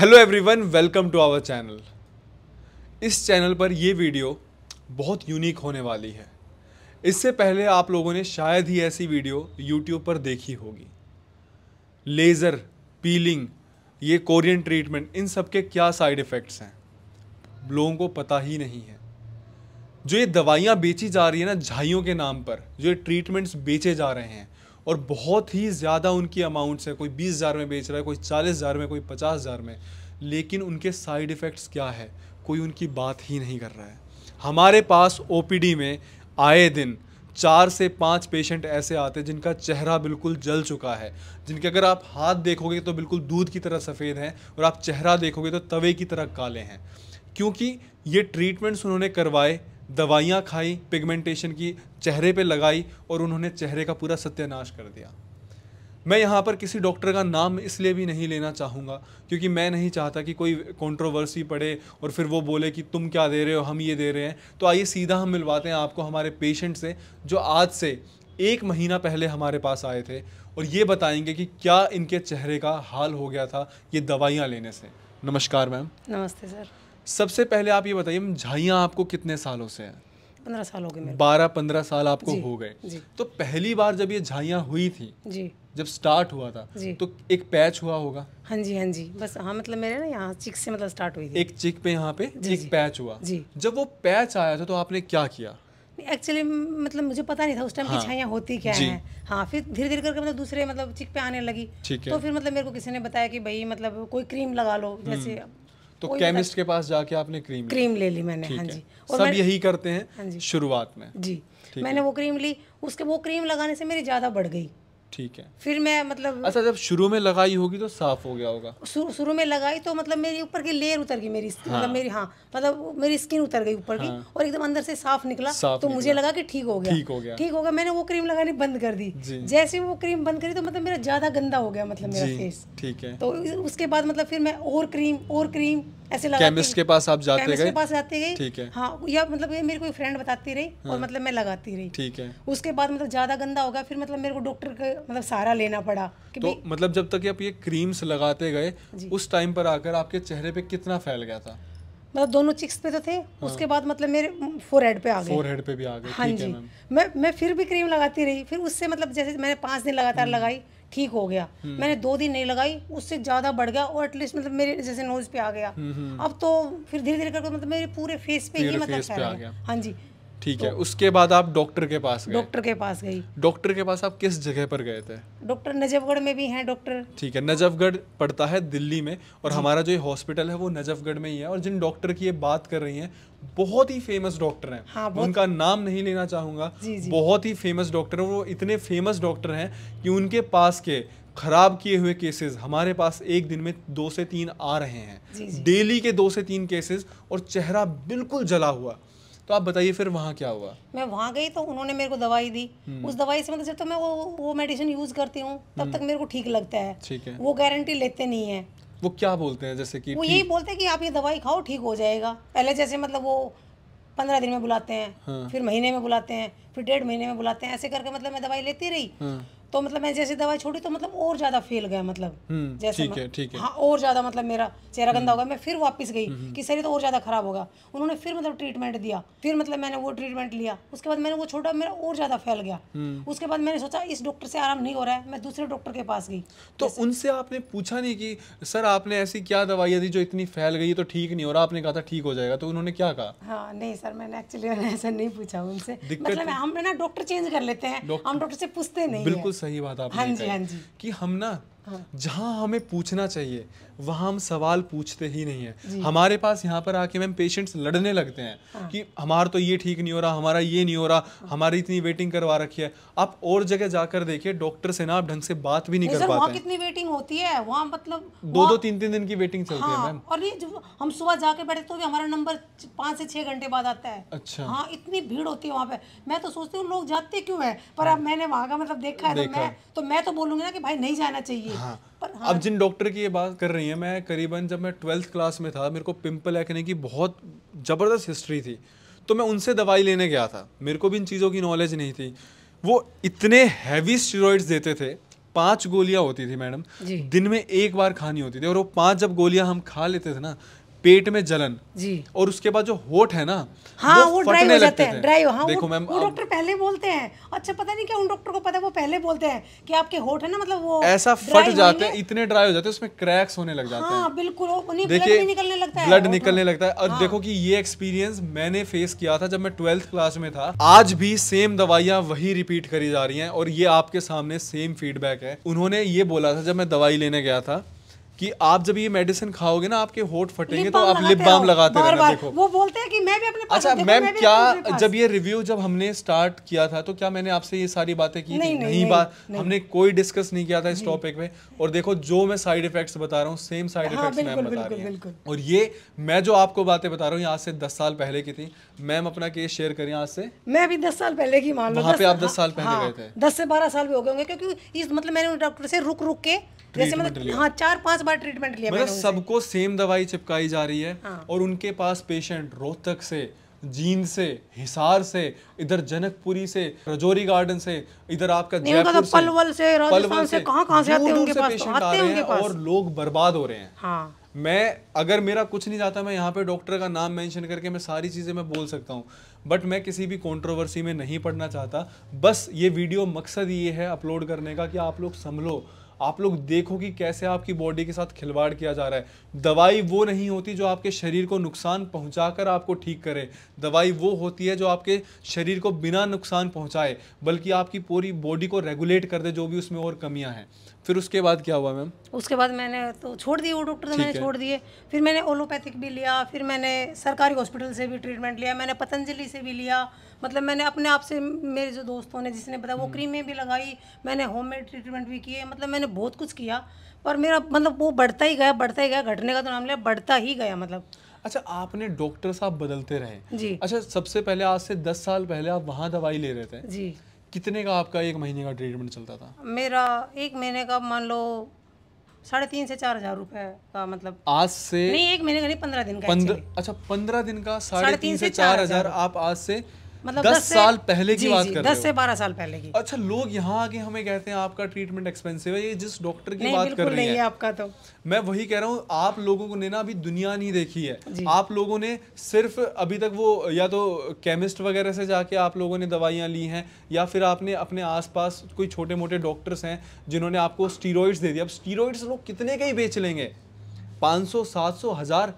Hello everyone welcome to our channel इस channel पर ये वीडियो बहुत यूनिक होने वाली है इससे पहले आप लोगों ने शायद ही ऐसी वीडियो यूट्यूब पर देखी होगी लेज़र पीलिंग ये कोरियन ट्रीटमेंट इन सब के क्या साइड इफ़ेक्ट्स हैं लोगों को पता ही नहीं है जो ये दवाइयाँ बेची जा रही है ना झाइयों के नाम पर जो ये ट्रीटमेंट्स बेचे जा रहे हैं और बहुत ही ज़्यादा उनकी अमाउंट्स हैं कोई बीस हज़ार में बेच रहा है कोई चालीस हज़ार में कोई पचास हज़ार में लेकिन उनके साइड इफ़ेक्ट्स क्या है कोई उनकी बात ही नहीं कर रहा है हमारे पास ओ में आए दिन चार से पाँच पेशेंट ऐसे आते हैं जिनका चेहरा बिल्कुल जल चुका है जिनके अगर आप हाथ देखोगे तो बिल्कुल दूध की तरह सफ़ेद हैं और आप चेहरा देखोगे तो तवे की तरह काले हैं क्योंकि ये ट्रीटमेंट्स उन्होंने करवाए दवाइयाँ खाई पिगमेंटेशन की चेहरे पे लगाई और उन्होंने चेहरे का पूरा सत्यानाश कर दिया मैं यहाँ पर किसी डॉक्टर का नाम इसलिए भी नहीं लेना चाहूँगा क्योंकि मैं नहीं चाहता कि कोई कंट्रोवर्सी पड़े और फिर वो बोले कि तुम क्या दे रहे हो हम ये दे रहे हैं तो आइए सीधा हम मिलवाते हैं आपको हमारे पेशेंट से जो आज से एक महीना पहले हमारे पास आए थे और ये बताएंगे कि क्या इनके चेहरे का हाल हो गया था ये दवाइयाँ लेने से नमस्कार मैम नमस्ते सर सबसे पहले आप ये बताइए झाइयाँ आपको कितने सालों से हैं पंद्रह साल हो गए बारह पंद्रह साल आपको हो गए तो पहली बार जब ये झाइयाँ हुई थी जी जब स्टार्ट हुआ था जी तो एक पैच हुआ होगा हाँ जी हाँ जी बस हाँ मतलब मेरे ना यहाँ चिक से मतलब स्टार्ट हुई थी एक चिक पे यहाँ पे जी, एक जी, पैच हुआ जी जब वो पैच आया था तो आपने क्या किया एक्चुअली मतलब मुझे पता नहीं था उस टाइम हाँ, की छाइयाँ होती क्या है हाँ फिर धीरे धीरे करके मतलब दूसरे मतलब चिक पे आने लगी तो फिर मतलब मेरे को किसी ने बताया कि भाई मतलब कोई क्रीम लगा लो जैसे हम्म। तो केमिस्ट के पास जाके आपने क्रीम क्रीम ले ली मैंने हाँ जी और सब यही करते हैं हाँ शुरुआत में जी मैंने वो क्रीम ली उसके वो क्रीम लगाने से मेरी ज़्यादा बढ़ गई ठीक है फिर मैं मतलब अच्छा जब शुरू में लगाई होगी तो साफ हो गया होगा शुरू शुरू में लगाई तो मतलब मेरी ऊपर की लेयर उतर गई मेरी मतलब हाँ। मतलब मेरी हाँ मतलब मेरी स्किन उतर गई ऊपर हाँ। की और एकदम अंदर से साफ निकला साफ तो निकला। मुझे लगा कि ठीक हो गया ठीक हो गया ठीक हो गया मैंने वो क्रीम लगानी बंद कर दी जैसे वो क्रीम बंद करी तो मतलब मेरा ज्यादा गंदा हो गया मतलब मेरा फेस ठीक है तो उसके बाद मतलब फिर मैं और क्रीम और क्रीम ऐसे लगा केमिस्ट के पास आप जाते गए के पास जाते गए ठीक है हाँ या मतलब ये मेरी कोई फ्रेंड बताती रही हाँ, और मतलब मैं लगाती रही ठीक है उसके बाद मतलब ज्यादा गंदा हो गया फिर मतलब मेरे को डॉक्टर का मतलब सारा लेना पड़ा तो मतलब जब तक आप ये क्रीम्स लगाते गए उस टाइम पर आकर आपके चेहरे पे कितना फैल गया था मतलब दोनों चिक्स पे तो थे हाँ। उसके बाद मतलब मेरे फोर हेड पे आ गए फोर हेड पे भी आ गए हाँ जी मैं मैं फिर भी क्रीम लगाती रही फिर उससे मतलब जैसे मैंने पांच दिन लगातार हम्म। लगाई ठीक हो गया हम्म। मैंने दो दिन नहीं लगाई उससे ज़्यादा बढ़ गया और एटलीस्ट मतलब मेरे जैसे नोज पे आ गया हम्म, हम्म। अब तो फिर धीरे धीरे करके मतलब मेरे पूरे फेस पे ही मतलब गया हाँ जी ठीक तो, है उसके बाद आप डॉक्टर के पास गए डॉक्टर के पास गई डॉक्टर के पास आप किस जगह पर गए थे डॉक्टर नजफगढ़ में भी हैं डॉक्टर ठीक है नजफगढ़ पड़ता है दिल्ली में और हमारा जो ये हॉस्पिटल है वो नजफगढ़ में ही है और जिन डॉक्टर की ये बात कर रही हैं बहुत ही फेमस डॉक्टर हैं हाँ, उनका नाम नहीं लेना जी. बहुत ही फेमस डॉक्टर हैं वो इतने फेमस डॉक्टर हैं कि उनके पास के खराब किए हुए केसेस हमारे पास एक दिन में दो से तीन आ रहे हैं डेली के दो से तीन केसेस और चेहरा बिल्कुल जला हुआ तो आप बताइए फिर वहाँ क्या हुआ मैं वहाँ गई तो उन्होंने मेरे को दवाई दी हम्म। उस दवाई से मतलब जब तो मैं वो वो मेडिसिन यूज करती हूँ तब हम्म। तक मेरे को ठीक लगता है ठीक है वो गारंटी लेते नहीं है वो क्या बोलते हैं जैसे कि वो यही बोलते हैं कि आप ये दवाई खाओ ठीक हो जाएगा पहले जैसे मतलब वो पंद्रह दिन में बुलाते हैं हाँ। फिर महीने में बुलाते हैं फिर डेढ़ महीने में बुलाते हैं ऐसे करके मतलब मैं दवाई लेती रही हाँ। तो मतलब मैं जैसे दवाई छोड़ी तो मतलब और ज्यादा फैल गया मतलब हम्म, जैसे ठीक है ठीक है हाँ और ज्यादा मतलब मेरा चेहरा गंदा हो गया हम्म। मैं फिर वापस गई हम्म, कि शरीर तो और ज्यादा खराब होगा उन्होंने फिर मतलब ट्रीटमेंट दिया फिर मतलब मैंने वो ट्रीटमेंट लिया उसके बाद मैंने वो छोड़ा मेरा और ज्यादा फैल गया उसके बाद मैंने सोचा इस डॉक्टर से आराम नहीं हो रहा है मैं दूसरे डॉक्टर के पास गई तो उनसे आपने पूछा नहीं कि सर आपने ऐसी क्या दवाई दी जो इतनी फैल गई तो ठीक नहीं हो रहा आपने कहा था ठीक हो जाएगा तो उन्होंने क्या कहा हाँ नहीं सर मैंने एक्चुअली ऐसा नहीं पूछा उनसे मतलब हम ना डॉक्टर चेंज कर लेते हैं हम डॉक्टर से पूछते नहीं बिल्कुल सही बात आपने हाँ जी हाँ जी कि हम ना जहाँ हमें पूछना चाहिए वहाँ हम सवाल पूछते ही नहीं है हमारे पास यहाँ पर आके मैम पेशेंट्स लड़ने लगते हैं हाँ। कि हमारा तो ये ठीक नहीं हो रहा हमारा ये नहीं हो रहा हाँ। हमारी इतनी वेटिंग करवा रखी है आप और जगह जाकर देखिए डॉक्टर से ना आप ढंग से बात भी नहीं, नहीं कर पाते कितनी वेटिंग होती है वहाँ मतलब दो दो तीन तीन दिन की वेटिंग चलती है हाँ, मैम और ये हम सुबह जाके बैठे तो भी हमारा नंबर पाँच से छह घंटे बाद आता है अच्छा हाँ इतनी भीड़ होती है वहाँ पे मैं तो सोचती हूँ लोग जाते क्यों है पर अब हाँ। मैंने वहाँ का मतलब देखा है तो मैं तो, तो बोलूंगी ना कि भाई नहीं जाना चाहिए थी हाँ, पर हाँ, अब जिन डॉक्टर की ये बात कर रही है मैं करीबन जब मैं ट्वेल्थ क्लास में था मेरे को पिंपल एक्ने की बहुत ज़बरदस्त हिस्ट्री थी तो मैं उनसे दवाई लेने गया था मेरे को भी इन चीज़ों की नॉलेज नहीं थी वो इतने हैवी स्टेरॉइड्स देते थे पांच गोलियां होती थी मैडम दिन में एक बार खानी होती थी और वो पांच जब गोलियां हम खा लेते थे ना पेट में जलन जी और उसके बाद जो होठ है ना हाँ वो, वो ड्राई हो जाते हैं ड्राई हाँ देखो मैम वो डॉक्टर पहले बोलते हैं अच्छा पता नहीं क्या उन डॉक्टर को पता है वो पहले बोलते हैं कि आपके होठ है ना मतलब वो ऐसा फट जाते हैं इतने ड्राई हो जाते हैं उसमें क्रैक्स होने लग जाते हाँ, हैं बिल्कुल देखिए निकलने लगता है ब्लड निकलने लगता है और हाँ। देखो की ये एक्सपीरियंस मैंने फेस किया था जब मैं ट्वेल्थ क्लास में था आज भी सेम दवाइयां वही रिपीट करी जा रही है और ये आपके सामने सेम फीडबैक है उन्होंने ये बोला था जब मैं दवाई लेने गया था कि आप जब ये मेडिसिन खाओगे ना आपके होठ फटेंगे तो आप लिप बाम लगाते रहना देखो वो बोलते हैं कि मैं भी अपने पास अच्छा मैम क्या जब ये रिव्यू जब हमने स्टार्ट किया था तो क्या मैंने आपसे ये सारी बातें की नहीं, नहीं, बात हमने कोई डिस्कस नहीं किया था इस टॉपिक में और देखो जो मैं साइड इफेक्ट्स बता रहा हूँ सेम साइड इफेक्ट्स मैम बता रही हूँ और ये मैं जो आपको बातें बता रहा हूँ आज से दस साल पहले की थी मैम अपना केस शेयर करें आज से मैं अभी दस साल पहले की मान लो वहाँ पे आप हाँ, दस साल पहले गए थे हाँ, दस से बारह साल भी हो गए होंगे क्योंकि इस मतलब मैंने डॉक्टर से रुक रुक के जैसे मतलब हाँ चार पांच बार ट्रीटमेंट लिया मतलब सबको सेम दवाई चिपकाई जा रही है हाँ। और उनके पास पेशेंट रोहतक से जींद से हिसार से इधर जनकपुरी से रजौरी गार्डन से इधर आपका तो जयपुर से पलवल से पलवल से कहां कहां से आते हैं उनके पास तो आते आ रहे हैं और लोग बर्बाद हो रहे हैं हाँ। मैं अगर मेरा कुछ नहीं जाता मैं यहाँ पे डॉक्टर का नाम मेंशन करके मैं सारी चीज़ें मैं बोल सकता हूँ बट मैं किसी भी कंट्रोवर्सी में नहीं पढ़ना चाहता बस ये वीडियो मकसद ये है अपलोड करने का कि आप लोग संभलो आप लोग देखो कि कैसे आपकी बॉडी के साथ खिलवाड़ किया जा रहा है दवाई वो नहीं होती जो आपके शरीर को नुकसान पहुंचाकर आपको ठीक करे दवाई वो होती है जो आपके शरीर को बिना नुकसान पहुंचाए बल्कि आपकी पूरी बॉडी को रेगुलेट कर दे जो भी उसमें और कमियां हैं फिर उसके बाद क्या हुआ मैम उसके बाद मैंने तो छोड़ दिए वो डॉक्टर मैंने छोड़ दिए फिर मैंने ओलोपैथिक भी लिया फिर मैंने सरकारी हॉस्पिटल से भी ट्रीटमेंट लिया मैंने पतंजलि से भी लिया मतलब मैंने अपने आप से मेरे जो दोस्तों ने जिसने बताया वो क्रीमें हम्म। भी लगाई मैंने होम मेड ट्रीटमेंट भी किए मतलब मैंने बहुत कुछ किया पर मेरा मतलब वो बढ़ता ही गया बढ़ता ही गया घटने का तो नाम लिया बढ़ता ही गया मतलब अच्छा आपने डॉक्टर साहब बदलते रहे जी अच्छा सबसे पहले आज से दस साल पहले आप वहाँ दवाई ले रहे थे जी कितने का आपका एक महीने का ट्रीटमेंट चलता था मेरा एक महीने का मान लो साढ़े तीन से चार हजार रुपए का मतलब आज से नहीं एक महीने का नहीं पंद्रह दिन का पंद्र, अच्छा पंद्रह दिन का साढ़े तीन, तीन से चार हजार आप आज से मतलब दस, दस साल पहले की बात कर दस से बारह साल पहले की अच्छा लोग यहाँ आके हमें कहते हैं आपका ट्रीटमेंट एक्सपेंसिव है ये जिस डॉक्टर की बात कर रही है आपका तो मैं वही कह रहा हूँ आप लोगों को ना अभी दुनिया नहीं देखी है आप लोगों ने सिर्फ अभी तक वो या तो केमिस्ट वगैरह से जाके आप लोगों ने दवाइयाँ ली हैं या फिर आपने अपने आसपास कोई छोटे मोटे डॉक्टर्स हैं जिन्होंने आपको स्टीरोइड्स दे दिया अब स्टीरोइड्स लोग कितने के ही बेच लेंगे पाँच सौ सात सौ हज़ार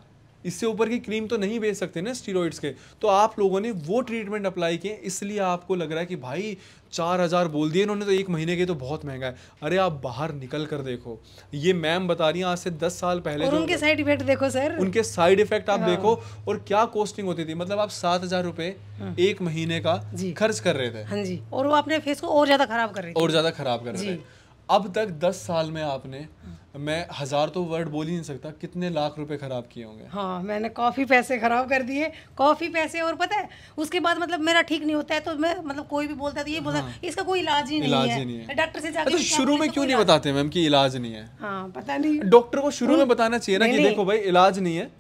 इससे ऊपर की क्रीम तो नहीं बेच सकते ना स्टीरोइड्स के तो आप लोगों ने वो ट्रीटमेंट अप्लाई किए इसलिए आपको लग रहा है कि भाई चार हज़ार बोल दिए इन्होंने तो एक महीने के तो बहुत महंगा है अरे आप बाहर निकल कर देखो ये मैम बता रही हैं आज से दस साल पहले और उनके साइड इफेक्ट देखो सर उनके साइड इफेक्ट आप हाँ। देखो और क्या कॉस्टिंग होती थी मतलब आप सात हज़ार रुपये हाँ। एक महीने का खर्च कर रहे थे हाँ जी और वो अपने फेस को और ज़्यादा खराब कर रहे और ज़्यादा खराब कर रहे थे अब तक दस साल में आपने हाँ। मैं हज़ार तो वर्ड बोल ही नहीं सकता कितने लाख रुपए ख़राब किए होंगे हाँ मैंने काफ़ी पैसे ख़राब कर दिए काफ़ी पैसे और पता है उसके बाद मतलब मेरा ठीक नहीं होता है तो मैं मतलब कोई भी बोलता है तो ये बोलता हाँ, इसका कोई इलाज ही इलाज नहीं, नहीं है डॉक्टर से जाके अच्छा, तो शुरू में क्यों नहीं बताते मैम की इलाज नहीं है हाँ पता नहीं डॉक्टर को शुरू में बताना चाहिए ना कि देखो भाई इलाज नहीं है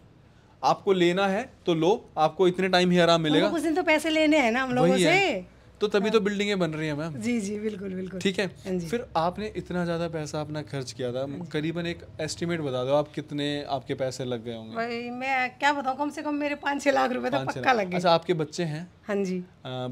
आपको लेना है तो लो आपको इतने टाइम ही आराम मिलेगा कुछ दिन तो पैसे लेने हैं ना हम लोगों से तो तभी तो बिल्डिंगे हाँ। बन रही है मैम जी जी बिल्कुल बिल्कुल ठीक है हाँ फिर आपने इतना ज़्यादा पैसा अपना खर्च किया था हाँ करीबन एक एस्टिमेट बता दो आप कितने आपके पैसे लग गए होंगे मैं क्या बताऊँ कम से कम मेरे पाँच छह लाख रूपए तो अच्छा आपके बच्चे हैं हाँ जी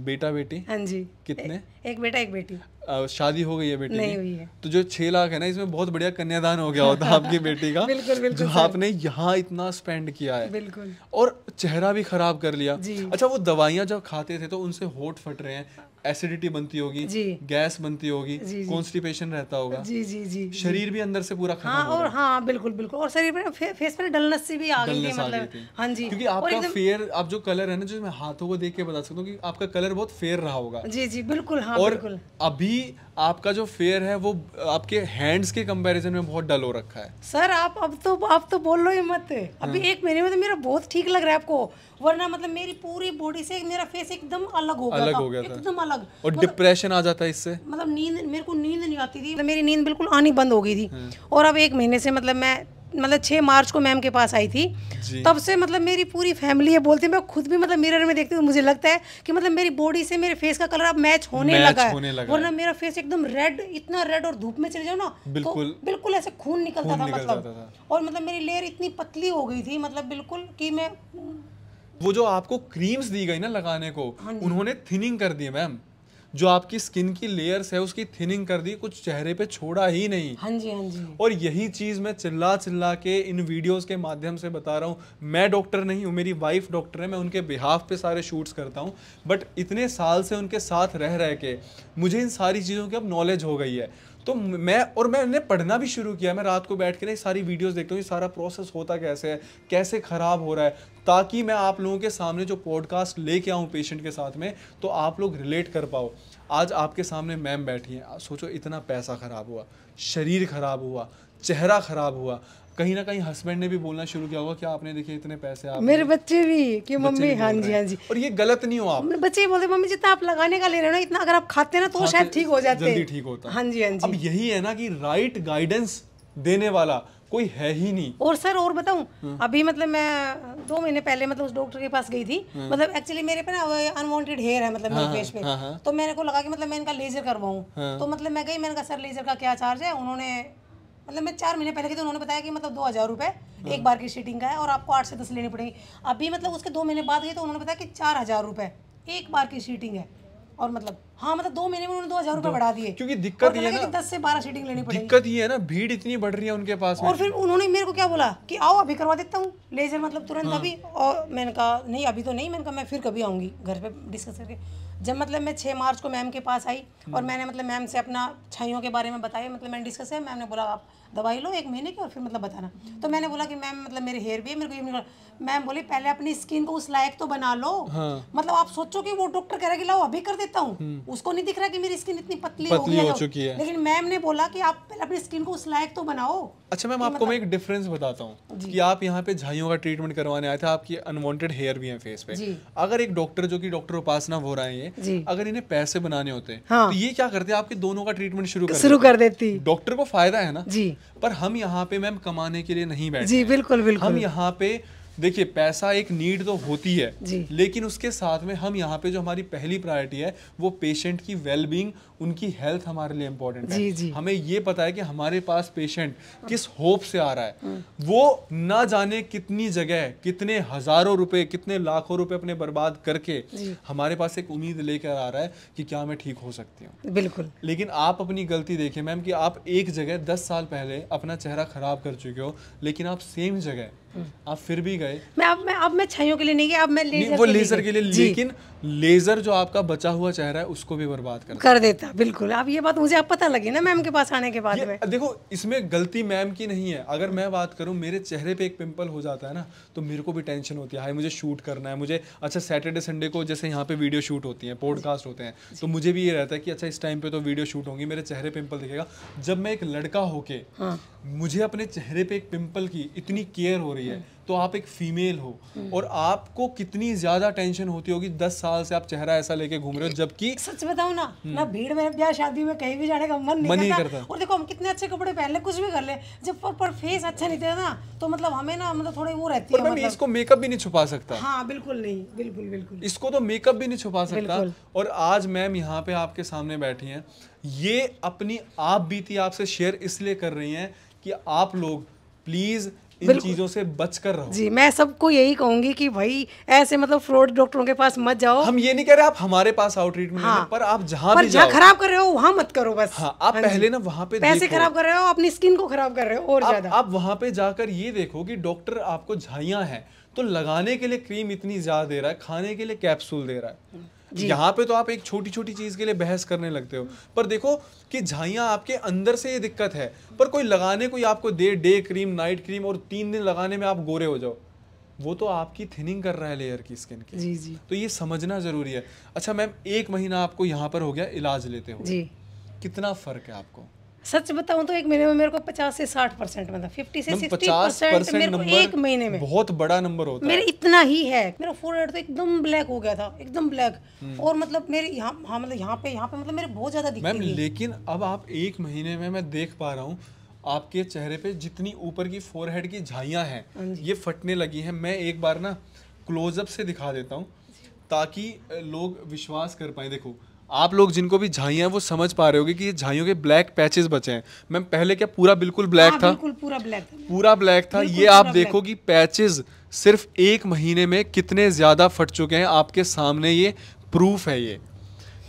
बेटा बेटी हाँ जी कितने एक बेटा एक बेटी शादी हो गई है बेटी नहीं हुई है तो जो छह लाख है ना इसमें बहुत बढ़िया कन्यादान हो गया होता आपकी बेटी का बिल्कुल बिल्कुल जो आपने यहाँ इतना स्पेंड किया है बिल्कुल और चेहरा भी खराब कर लिया अच्छा वो दवाइयाँ जब खाते थे तो उनसे होठ फट रहे हैं एसिडिटी बनती होगी गैस बनती होगी कॉन्स्टिपेशन रहता होगा जी जी जी शरीर भी अंदर से पूरा हाँ और हाँ बिल्कुल बिल्कुल और शरीर में फे, फेस पर डलनेस सी भी आ गई है मतलब हाँ जी क्योंकि आपका फेयर आप जो कलर है ना जो मैं हाथों को देख के बता सकता हूँ कि आपका कलर बहुत फेयर रहा होगा जी जी बिल्कुल हाँ और अभी आपका जो फेयर है वो आपके हैंड्स के कंपैरिजन में बहुत डल हो रखा है सर आप अब तो आप तो बोल लो ही मत अभी हम्म। एक महीने में तो मेरा बहुत ठीक लग रहा है आपको वरना मतलब मेरी पूरी बॉडी से मेरा फेस एकदम अलग हो गया अलग हो गया एकदम अलग और डिप्रेशन मतलब, आ जाता है इससे मतलब नींद मेरे को नींद नहीं आती थी मतलब मेरी नींद बिल्कुल आनी बंद हो गई थी हम्म। और अब एक महीने से मतलब मैं मतलब छः मार्च को मैम के पास आई थी तब से मतलब मेरी पूरी फैमिली है बोलती मैं खुद भी मतलब मिरर में देखती हूँ मुझे लगता है कि मतलब मेरी बॉडी से मेरे फेस का कलर अब मैच होने मैच लगा होने है वरना मेरा फेस एकदम रेड इतना रेड और धूप में चले जाओ ना तो बिल्कुल तो बिल्कुल ऐसे खून निकलता खून था निकलता मतलब था। और मतलब मेरी लेयर इतनी पतली हो गई थी मतलब बिल्कुल कि मैं वो जो आपको क्रीम्स दी गई ना लगाने को हाँ उन्होंने थिनिंग कर दी मैम जो आपकी स्किन की लेयर्स है उसकी थिनिंग कर दी कुछ चेहरे पे छोड़ा ही नहीं हाँ जी हाँ जी और यही चीज़ मैं चिल्ला चिल्ला के इन वीडियोस के माध्यम से बता रहा हूँ मैं डॉक्टर नहीं हूँ मेरी वाइफ डॉक्टर है मैं उनके बिहाफ पे सारे शूट्स करता हूँ बट इतने साल से उनके साथ रह रह के मुझे इन सारी चीज़ों की अब नॉलेज हो गई है तो मैं और मैंने पढ़ना भी शुरू किया मैं रात को बैठ के ना सारी वीडियोस देखता हूँ ये सारा प्रोसेस होता कैसे है कैसे ख़राब हो रहा है ताकि मैं आप लोगों के सामने जो पॉडकास्ट लेके आऊँ पेशेंट के साथ में तो आप लोग रिलेट कर पाओ आज आपके सामने मैम बैठी हैं सोचो इतना पैसा ख़राब हुआ शरीर ख़राब हुआ चेहरा ख़राब हुआ कहीं ना कहीं हस्बैंड ने भी बोलना शुरू किया होगा क्या आपने देखे इतने पैसे आप मेरे बच्चे भी कि मम्मी हाँ जी हाँ जी और ये गलत नहीं हो आप बच्चे बोलते मम्मी जितना आप लगाने का ले रहे हो ना इतना अगर आप खाते ना तो शायद ठीक हो जाते जल्दी ठीक होता हाँ जी हाँ जी अब यही है ना कि राइट गाइडेंस देने वाला कोई है ही नहीं और सर और बताऊं हाँ। अभी मतलब मैं दो महीने पहले मतलब उस डॉक्टर के पास गई थी हाँ। मतलब एक्चुअली मेरे पे ना अनवांटेड हेयर है मतलब मेरे फेस हाँ, पे तो मेरे को लगा कि मतलब मैं इनका लेजर करवाऊं तो मतलब मैं गई मैंने कहा सर लेजर का क्या चार्ज है उन्होंने मतलब मैं चार महीने पहले के तो उन्होंने बताया कि मतलब दो हज़ार रुपये एक बार की शीटिंग का है और आपको आठ से दस लेनी पड़ेगी अभी मतलब उसके दो महीने बाद गए तो उन्होंने बताया कि चार हज़ार रुपये एक बार की शीटिंग है और मतलब हाँ मतलब दो महीने में उन्होंने दो हजार रुपए बढ़ा दिए क्योंकि दिक्कत ये है दस से बारह सीटिंग लेनी पड़ेगी दिक्कत ये है ना भीड़ इतनी बढ़ रही है उनके पास और फिर उन्होंने मेरे को क्या बोला की आओ अभी करवा देता हूँ लेजर मतलब तुरंत हाँ। अभी और मैंने कहा नहीं अभी तो नहीं मैंने कहा मैं फिर कभी आऊंगी घर पे डिस्कस करके जब मतलब मैं छह मार्च को मैम के पास आई हम्म। और मैंने मतलब मैम से अपना छाइयों के बारे में बताया मतलब मैंने डिस्कस किया मैम ने बोला आप दवाई लो एक महीने की और फिर मतलब बताना तो मैंने बोला कि मैम मतलब मेरे हेयर भी है मेरे को ये मैम बोली पहले अपनी स्किन को उस लायक तो बना लो हाँ। मतलब आप सोचो कि वो डॉक्टर कह रहा कि लाओ अभी कर देता हूँ हम्म। उसको नहीं दिख रहा कि मेरी स्किन इतनी पतली, पतली हो, हो चुकी है लेकिन मैम ने बोला कि आप पहले अपनी स्किन को उस लायक तो बनाओ अच्छा मैम आपको मतलब... मैं एक डिफरेंस मतलब- बताता हूँ कि आप यहाँ पे झाइयों का ट्रीटमेंट करवाने आए थे आपकी अनवांटेड हेयर भी है फेस पे अगर एक डॉक्टर जो कि डॉक्टर उपासना हो रहे हैं अगर इन्हें पैसे बनाने होते हाँ। तो ये क्या करते आपके दोनों का ट्रीटमेंट शुरू कर शुरू कर देती डॉक्टर को फायदा है ना जी पर हम यहाँ पे मैम कमाने के लिए नहीं बैठे जी बिल्कुल बिल्कुल हम यहाँ पे देखिए पैसा एक नीड तो होती है लेकिन उसके साथ में हम यहाँ पे जो हमारी पहली प्रायोरिटी है वो पेशेंट की वेलबींग well उनकी हेल्थ हमारे लिए इम्पोर्टेंट है जी, हमें ये पता है कि हमारे पास पेशेंट किस होप से आ रहा है हम्म। वो ना जाने कितनी जगह कितने हज़ारों रुपए कितने लाखों रुपए अपने बर्बाद करके हमारे पास एक उम्मीद लेकर आ रहा है कि क्या मैं ठीक हो सकती हूँ बिल्कुल लेकिन आप अपनी गलती देखिए मैम कि आप एक जगह दस साल पहले अपना चेहरा ख़राब कर चुके हो लेकिन आप सेम जगह हम्म। आप फिर भी गए मैं अब मैं अब मैं छाइयों के लिए नहीं गया अब मैं लेजर वो लेजर के लिए लेकिन लेजर जो आपका बचा हुआ चेहरा है उसको भी बर्बाद कर कर देता बिल्कुल आप ये बात मुझे आप पता लगी ना मैम के पास आने के बाद में देखो इसमें गलती मैम की नहीं है अगर मैं बात करूँ मेरे चेहरे पे एक पिंपल हो जाता है ना तो मेरे को भी टेंशन होती है हाई मुझे शूट करना है मुझे अच्छा सैटरडे संडे को जैसे यहाँ पे वीडियो शूट होती है पॉडकास्ट होते हैं तो मुझे भी ये रहता है कि अच्छा इस टाइम पे तो वीडियो शूट होंगी मेरे चेहरे पिंपल दिखेगा जब मैं एक लड़का होके हाँ। मुझे अपने चेहरे पे एक पिंपल की इतनी केयर हो रही है हाँ। तो आप एक फीमेल हो हम्म। और आपको कितनी ज्यादा टेंशन होती होगी दस साल से आप चेहरा ऐसा लेके घूम रहे हो जबकि सच बताऊं ना हम्म। ना भीड़ में ब्याह शादी में कहीं भी जाने का मन नहीं, नहीं करता और देखो हम कितने अच्छे कपड़े पहन ले कुछ भी कर ले जब पर, पर फेस अच्छा नहीं था ना तो मतलब हमें ना मतलब थोड़ी वो रहती है मतलब... इसको मेकअप भी नहीं छुपा सकता हाँ बिल्कुल नहीं बिल्कुल बिल्कुल इसको तो मेकअप भी नहीं छुपा सकता और आज मैम यहाँ पे आपके सामने बैठी है ये अपनी आप बीती आपसे शेयर इसलिए कर रही है कि आप लोग प्लीज़ इन चीज़ों से बच कर रहो जी मैं सबको यही कहूंगी कि भाई ऐसे मतलब फ्रॉड डॉक्टरों के पास मत जाओ हम ये नहीं कह रहे आप हमारे पास आओ ट्रीटमेंट हाँ, पर आप जहाँ जहाँ खराब कर रहे हो वहाँ मत करो बस हाँ, आप हाँ, पहले ना वहाँ पे पैसे खराब कर रहे हो अपनी स्किन को खराब कर रहे हो और ज्यादा आप वहाँ पे जाकर ये देखो की डॉक्टर आपको झाइया है तो लगाने के लिए क्रीम इतनी ज्यादा दे रहा है खाने के लिए कैप्सूल दे रहा है यहाँ पे तो आप एक छोटी छोटी चीज के लिए बहस करने लगते हो पर देखो कि झाइया आपके अंदर से ये दिक्कत है पर कोई लगाने कोई आपको दे डे क्रीम नाइट क्रीम और तीन दिन लगाने में आप गोरे हो जाओ वो तो आपकी थिनिंग कर रहा है लेयर की स्किन की जी जी तो ये समझना जरूरी है अच्छा मैम एक महीना आपको यहाँ पर हो गया इलाज लेते हो कितना फर्क है आपको सच बताऊं तो एक महीने में मेरे को पचास से साठ परसेंट मतलब फिफ्टी से सिक्सटी परसेंट मेरे को एक महीने में बहुत बड़ा नंबर होता मेरे इतना ही है मेरा फोरहेड तो एकदम ब्लैक हो गया था एकदम ब्लैक हम्म। और मतलब मेरे यहाँ हाँ मतलब यहाँ पे यहाँ पे मतलब मेरे बहुत ज्यादा मैम लेकिन अब आप एक महीने में मैं देख पा रहा हूँ आपके चेहरे पे जितनी ऊपर की फोरहेड की झाइया हैं हाँ ये फटने लगी हैं मैं एक बार ना क्लोजअप से दिखा देता हूँ ताकि लोग विश्वास कर पाए देखो आप लोग जिनको भी है वो समझ पा रहे होगे कि ये झाइयों के ब्लैक पैचेस बचे हैं मैम पहले क्या पूरा बिल्कुल ब्लैक हाँ, था बिल्कुल पूरा ब्लैक था पूरा ब्लैक था ये आप देखो कि पैचेस सिर्फ एक महीने में कितने ज़्यादा फट चुके हैं आपके सामने ये प्रूफ है ये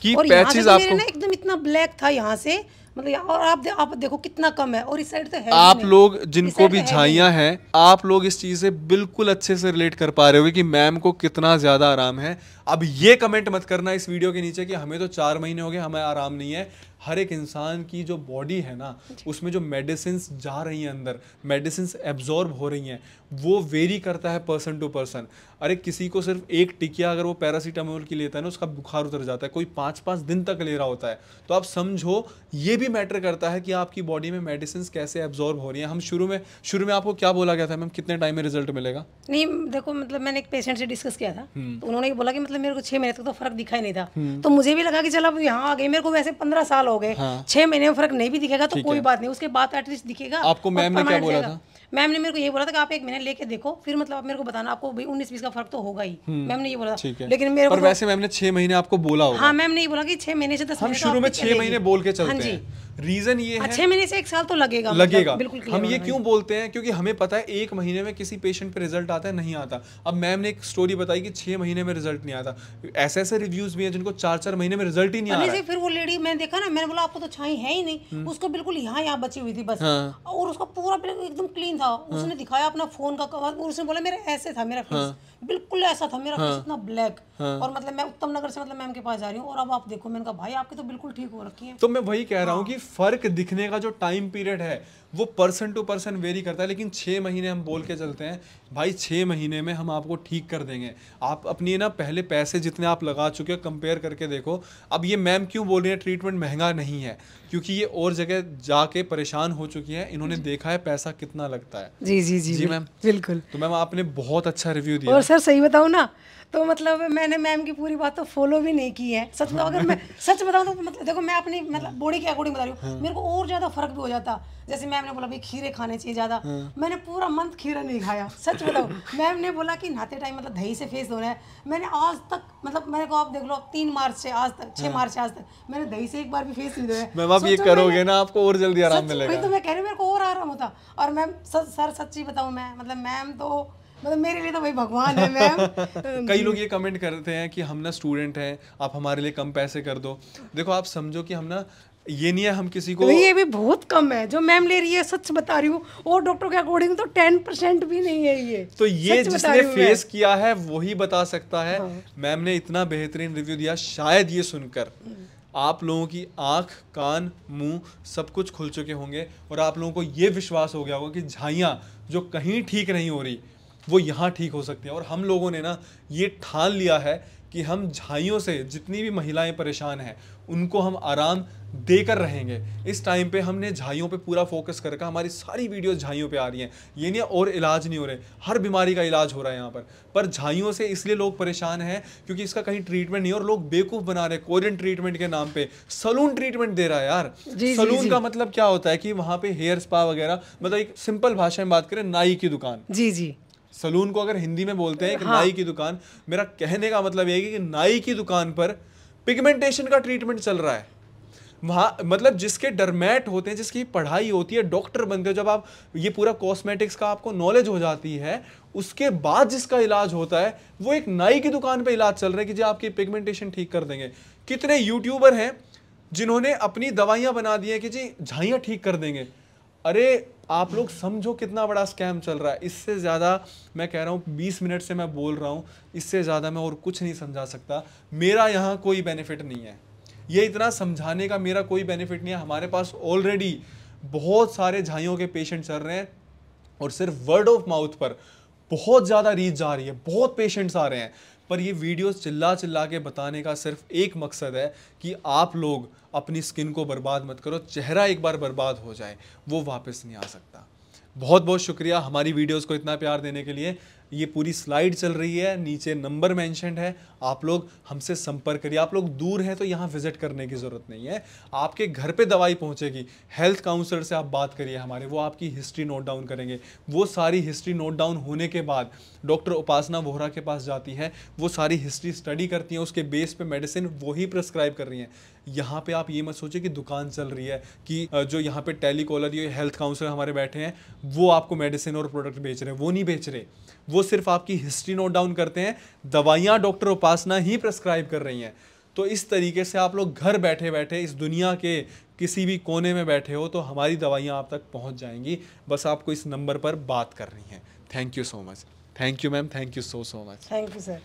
कि पैचेस आपको एकदम इतना ब्लैक था यहाँ से मतलब और आप दे, आप देखो कितना कम है और इस साइड से तो है आप लोग जिनको भी तो झाइया हैं आप लोग इस चीज़ से बिल्कुल अच्छे से रिलेट कर पा रहे हो कि मैम को कितना ज़्यादा आराम है अब ये कमेंट मत करना इस वीडियो के नीचे कि हमें तो चार महीने हो गए हमें आराम नहीं है हर एक इंसान की जो बॉडी है ना उसमें जो मेडिसिन जा रही हैं अंदर मेडिसिन एब्जॉर्ब हो रही हैं वो वेरी करता है पर्सन टू पर्सन अरे किसी को सिर्फ एक टिकिया अगर वो पैरासीटामोल की लेता है ना उसका बुखार उतर जाता है कोई पाँच पाँच दिन तक ले रहा होता है तो आप समझो ये भी मैटर करता है कि आपकी बॉडी में मेडिसिन कैसे एब्जॉर्ब हो रही हैं हम शुरू में शुरू में आपको क्या बोला गया था मैम कितने टाइम में रिजल्ट मिलेगा नहीं देखो मतलब मैंने एक पेशेंट से डिस्कस किया था हम्म। तो उन्होंने बोला कि मतलब मेरे को छः महीने तक तो फर्क दिखाई नहीं था हम्म। तो मुझे भी लगा कि चलो अब यहाँ आ गई मेरे को वैसे पंद्रह साल रहोगे हाँ। छह महीने में फर्क नहीं भी दिखेगा तो कोई बात नहीं उसके बाद एटलीस्ट दिखेगा आपको मैम ने क्या बोला था मैम ने मेरे को ये बोला था कि आप एक महीने लेके देखो फिर मतलब आप मेरे को बताना आपको भाई उन्नीस बीस का फर्क तो होगा ही हम्म। मैम ने ये बोला था लेकिन मेरे पर तो- वैसे मैम ने छह महीने आपको बोला हाँ मैम ने ये बोला कि छह महीने से दस हम तो शुरू में छह महीने बोल के चलते हाँ हैं रीजन ये है छह अच्छा, महीने से एक साल तो लगेगा मतलब लगेगा बिल्कुल हम ये क्यों बोलते हैं क्योंकि हमें पता है एक महीने में किसी पेशेंट पे रिजल्ट आता है नहीं आता अब मैम ने एक स्टोरी बताई कि छह महीने में रिजल्ट नहीं आता ऐसे ऐसे रिव्यूज भी है जिनको चार चार महीने में रिजल्ट ही नहीं आता फिर वो लेडी मैंने देखा ना मैंने बोला आपको तो छाई है ही नहीं हम्म। उसको बिल्कुल यहाँ यहाँ बची हुई थी बस हाँ। और उसका पूरा एकदम क्लीन था हाँ। उसने दिखाया अपना फोन का कवर और उसने बोला मेरा ऐसे था मेरा फेस हाँ। बिल्कुल ऐसा था मेरा फेस इतना ब्लैक और मतलब मैं उत्तम नगर से मतलब मैम के पास जा रही हूँ और अब आप देखो मैंने कहा भाई आपकी तो बिल्कुल ठीक हो रखी है तो मैं वही कह रहा हूँ कि फ़र्क दिखने का जो टाइम पीरियड है वो पर्सन टू पर्सन वेरी करता है लेकिन छः महीने हम बोल के चलते हैं भाई छः महीने में हम आपको ठीक कर देंगे आप अपनी ना पहले पैसे जितने आप लगा चुके हो कंपेयर करके देखो अब ये मैम क्यों बोल रही है ट्रीटमेंट महंगा नहीं है क्योंकि ये और जगह जाके परेशान हो चुकी है इन्होंने देखा है पैसा कितना लगता है जी जी जी, जी मैम बिल्कुल तो मैम आपने बहुत अच्छा रिव्यू दिया और सर सही बताऊँ ना तो मतलब मैंने मैम की पूरी बात तो फॉलो भी नहीं की है सच बताओ अगर मैं सच बताऊँ तो मतलब देखो मैं अपनी मतलब बॉडी के अकॉर्डिंग बता रही हूँ हाँ। मेरे को और ज़्यादा फर्क भी हो जाता जैसे मैम मैम ने बोला भाई खीरे खाने चाहिए ज़्यादा हाँ। मैंने पूरा मंथ खीरा नहीं खाया सच बताओ मैम ने बोला कि नहाते टाइम मतलब दही से फेस धोना है मैंने आज तक मतलब मेरे को आप देख लो तीन मार्च से आज तक छह हाँ। मार्च से आज तक मैंने दही से एक बार भी फेस नहीं धोया मैम ये करोगे ना आपको और जल्दी आराम मिलेगा तो मैं कह रही मेरे को और आराम होता और मैम सर सच्ची बताऊँ मैं मतलब मैम तो मतलब मेरे लिए तो भाई भगवान है मैम कई लोग ये कमेंट करते हैं कि हम ना स्टूडेंट हैं आप हमारे लिए कम पैसे कर दो देखो आप समझो कि हम ना ये नहीं है हम किसी को ये भी बहुत कम है जो मैम ले रही है सच बता रही हूँ और डॉक्टर के अकॉर्डिंग तो टेन परसेंट भी नहीं है ये तो ये जिसने फेस किया है वही बता सकता है हाँ। मैम ने इतना बेहतरीन रिव्यू दिया शायद ये सुनकर हम्म। आप लोगों की आंख कान मुंह सब कुछ खुल चुके होंगे और आप लोगों को ये विश्वास हो गया होगा कि झाइयाँ जो कहीं ठीक नहीं हो रही वो यहाँ ठीक हो सकती है और हम लोगों ने ना ये ठान लिया है कि हम झाइयों से जितनी भी महिलाएं परेशान हैं उनको हम आराम देकर रहेंगे इस टाइम पे हमने झाइयों पे पूरा फोकस कर रखा हमारी सारी वीडियोस झाइयों पे आ रही हैं ये नहीं और इलाज नहीं हो रहे हर बीमारी का इलाज हो रहा है यहाँ पर पर झाइयों से इसलिए लोग परेशान हैं क्योंकि इसका कहीं ट्रीटमेंट नहीं और लोग बेवकूफ़ बना रहे कोरियन ट्रीटमेंट के नाम पर सलून ट्रीटमेंट दे रहा है यार जी, सलून जी, जी. का मतलब क्या होता है कि वहाँ पे हेयर स्पा वगैरह मतलब एक सिंपल भाषा में बात करें नाई की दुकान जी जी सलून को अगर हिंदी में बोलते हैं एक हाँ। नाई की दुकान मेरा कहने का मतलब ये है कि नाई की दुकान पर पिगमेंटेशन का ट्रीटमेंट चल रहा है वहाँ मतलब जिसके डरमेट होते हैं जिसकी पढ़ाई होती है डॉक्टर बनते हो जब आप ये पूरा कॉस्मेटिक्स का आपको नॉलेज हो जाती है उसके बाद जिसका इलाज होता है वो एक नाई की दुकान पे इलाज चल रहा है कि जी आपकी पिगमेंटेशन ठीक कर देंगे कितने यूट्यूबर हैं जिन्होंने अपनी दवाइयाँ बना दी हैं कि जी झाइयाँ ठीक कर देंगे अरे आप लोग समझो कितना बड़ा स्कैम चल रहा है इससे ज़्यादा मैं कह रहा हूँ बीस मिनट से मैं बोल रहा हूँ इससे ज़्यादा मैं और कुछ नहीं समझा सकता मेरा यहाँ कोई बेनिफिट नहीं है ये इतना समझाने का मेरा कोई बेनिफिट नहीं है हमारे पास ऑलरेडी बहुत सारे झाइयों के पेशेंट चल रहे हैं और सिर्फ वर्ड ऑफ माउथ पर बहुत ज़्यादा रीच जा रही है बहुत पेशेंट्स आ रहे हैं पर ये वीडियोस चिल्ला चिल्ला के बताने का सिर्फ एक मकसद है कि आप लोग अपनी स्किन को बर्बाद मत करो चेहरा एक बार बर्बाद हो जाए वो वापस नहीं आ सकता बहुत बहुत शुक्रिया हमारी वीडियोस को इतना प्यार देने के लिए ये पूरी स्लाइड चल रही है नीचे नंबर मैंशनड है आप लोग हमसे संपर्क करिए आप लोग दूर हैं तो यहाँ विजिट करने की ज़रूरत नहीं है आपके घर पे दवाई पहुँचेगी हेल्थ काउंसलर से आप बात करिए हमारे वो आपकी हिस्ट्री नोट डाउन करेंगे वो सारी हिस्ट्री नोट डाउन होने के बाद डॉक्टर उपासना वोहरा के पास जाती है वो सारी हिस्ट्री स्टडी करती हैं उसके बेस पर मेडिसिन वही प्रिस्क्राइब कर रही हैं यहाँ पे आप ये मत सोचिए कि दुकान चल रही है कि जो यहाँ पे टेलीकॉलर ये हेल्थ काउंसलर हमारे बैठे हैं वो आपको मेडिसिन और प्रोडक्ट बेच रहे हैं वो नहीं बेच रहे वो सिर्फ आपकी हिस्ट्री नोट डाउन करते हैं दवाइयाँ डॉक्टर उपासना ही प्रेस्क्राइब कर रही हैं तो इस तरीके से आप लोग घर बैठे बैठे इस दुनिया के किसी भी कोने में बैठे हो तो हमारी दवाइयाँ आप तक पहुँच जाएंगी बस आपको इस नंबर पर बात करनी है thank you so much thank you ma'am thank you so so much thank you sir